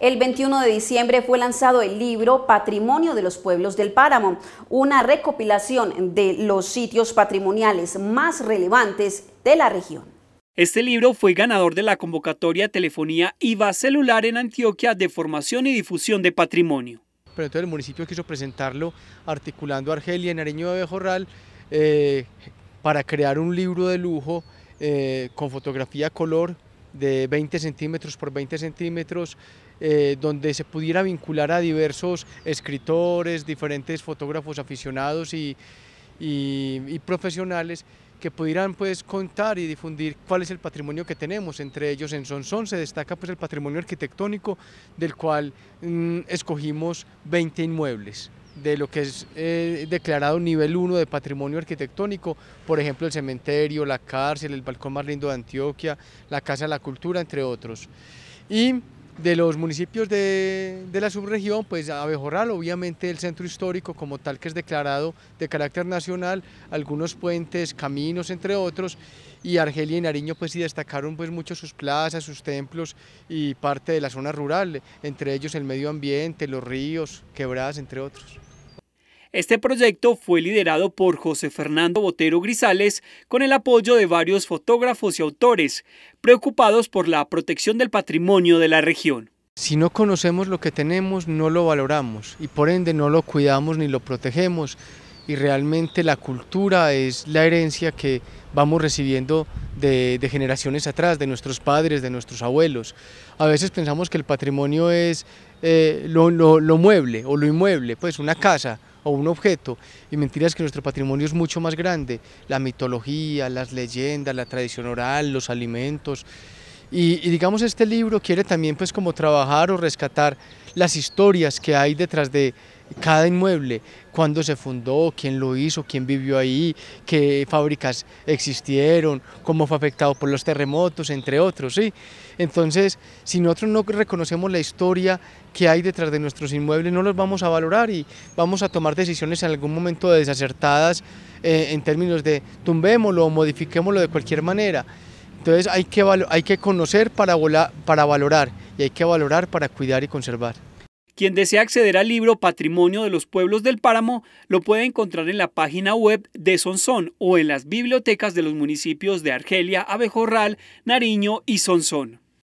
El 21 de diciembre fue lanzado el libro Patrimonio de los Pueblos del Páramo, una recopilación de los sitios patrimoniales más relevantes de la región. Este libro fue ganador de la convocatoria Telefonía IVA Celular en Antioquia de Formación y Difusión de Patrimonio. Pero entonces el municipio quiso presentarlo articulando Argelia, Areño de Bejorral, eh, para crear un libro de lujo eh, con fotografía color, de 20 centímetros por 20 centímetros, eh, donde se pudiera vincular a diversos escritores, diferentes fotógrafos aficionados y, profesionales que pudieran pues contar y difundir cuál es el patrimonio que tenemos. Entre ellos en Sonsón se destaca pues el patrimonio arquitectónico del cual mm, escogimos 20 inmuebles de lo que es eh, declarado nivel 1 de patrimonio arquitectónico, por ejemplo el cementerio, la cárcel, el balcón más lindo de Antioquia, la Casa de la Cultura, entre otros. Y de los municipios de, la subregión, pues Abejorral, obviamente el centro histórico como tal que es declarado de carácter nacional, algunos puentes, caminos, entre otros, y Argelia y Nariño pues sí destacaron pues mucho sus plazas, sus templos y parte de la zona rural, entre ellos el medio ambiente, los ríos, quebradas, entre otros. Este proyecto fue liderado por José Fernando Botero Grisales con el apoyo de varios fotógrafos y autores preocupados por la protección del patrimonio de la región. Si no conocemos lo que tenemos, no lo valoramos y por ende no lo cuidamos ni lo protegemos y realmente la cultura es la herencia que vamos recibiendo de, generaciones atrás, de nuestros padres, de nuestros abuelos. A veces pensamos que el patrimonio es eh, lo mueble o lo inmueble, pues una casa, o un objeto. Y mentiras que nuestro patrimonio es mucho más grande. La mitología, las leyendas, la tradición oral, los alimentos. Y, digamos este libro quiere también pues como trabajar o rescatar las historias que hay detrás de cada inmueble, cuándo se fundó, quién lo hizo, quién vivió ahí, qué fábricas existieron, cómo fue afectado por los terremotos, entre otros. ¿sí? Entonces, si nosotros no reconocemos la historia que hay detrás de nuestros inmuebles, no los vamos a valorar y vamos a tomar decisiones en algún momento desacertadas eh, en términos de tumbémoslo o modifiquémoslo de cualquier manera. Entonces hay que, conocer para, para valorar y hay que valorar para cuidar y conservar. Quien desea acceder al libro Patrimonio de los Pueblos del Páramo lo puede encontrar en la página web de Sonsón o en las bibliotecas de los municipios de Argelia, Abejorral, Nariño y Sonsón.